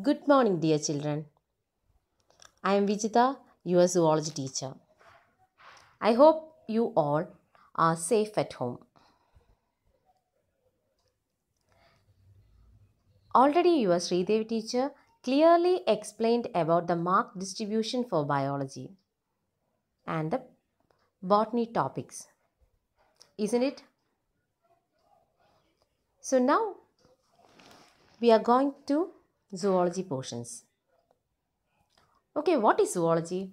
Good morning, dear children. I am Vijita, your zoology teacher. I hope you all are safe at home. Already, your Sridevi teacher clearly explained about the mark distribution for biology and the botany topics. Isn't it? So now we are going to zoology portions. Okay, what is zoology?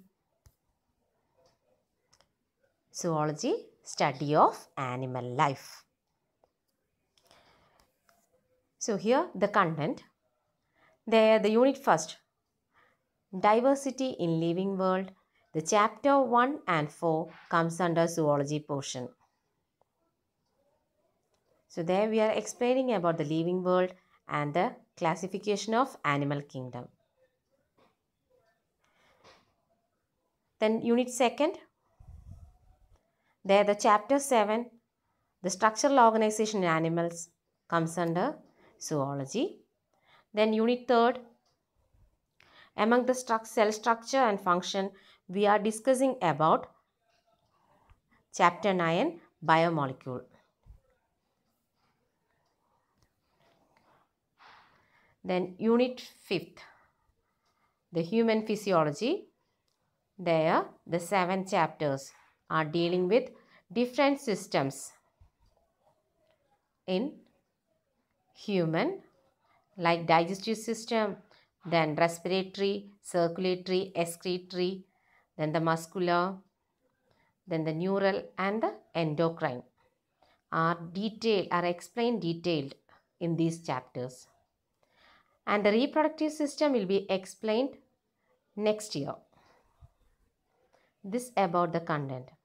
Zoology, study of animal life. So here the content. There the unit first. Diversity in living world. The chapter 1 and 4 comes under zoology portion. So there we are explaining about the living world and the classification of animal kingdom. Then unit second, there the chapter 7, the structural organization in animals comes under zoology. Then unit third, among the stru cell structure and function, we are discussing about chapter 9, biomolecule. Then unit 5th, the human physiology. There the seven chapters are dealing with different systems in human like digestive system, then respiratory, circulatory, excretory, then the muscular, then the neural and the endocrine are detailed are explained detailed in these chapters and the reproductive system will be explained next year. This about the content.